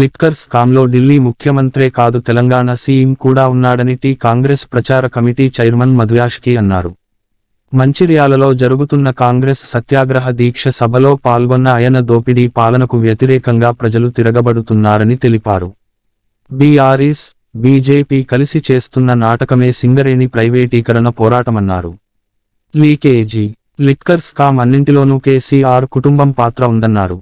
liquor స్కామ్లో ఢిల్లీ ముఖ్యమంత్రే కాదు Telangana CM కూడా ఉన్నాడని టీ కాంగ్రెస్ ప్రచార కమిటీ చైర్మన్ మధుయాష్కి అన్నారు మంచిర్యాలలో జరుగుతున్న కాంగ్రెస్ సత్యాగ్రహ దీక్ష సభలో పాల్గొన్న ఆయన దోపిడీ పాలనకు వ్యతిరేకంగా ప్రజలు తిరగబడుతున్నారని తెలిపారు బీఆర్ఎస్ బీజేపీ కలిసి చేస్తున్న నాటకమే సింగరేణి ప్రైవేటీకరణ పోరాటమన్నారు లీకేజీ లిక్కర్స్ కామ్ అన్నింటిలోనూ కేసీఆర్ కుటుంబం పాత్ర ఉందన్నారు